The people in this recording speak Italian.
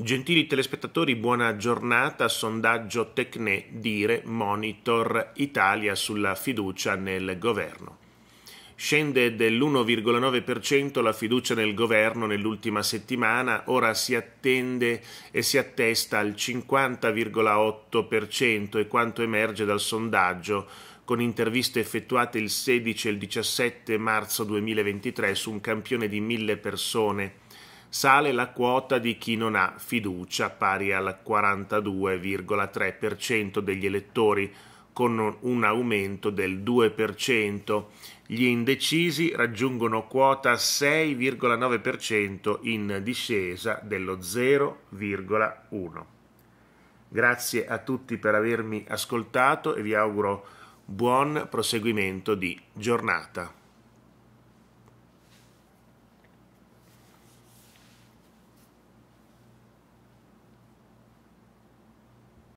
Gentili telespettatori, buona giornata. Sondaggio Tecne Dire Monitor Italia sulla fiducia nel governo. Scende dell'1,9% la fiducia nel governo nell'ultima settimana, ora si attende e si attesta al 50,8% è quanto emerge dal sondaggio con interviste effettuate il 16 e il 17 marzo 2023 su un campione di mille persone sale la quota di chi non ha fiducia pari al 42,3% degli elettori con un aumento del 2%. Gli indecisi raggiungono quota 6,9% in discesa dello 0,1%. Grazie a tutti per avermi ascoltato e vi auguro buon proseguimento di giornata.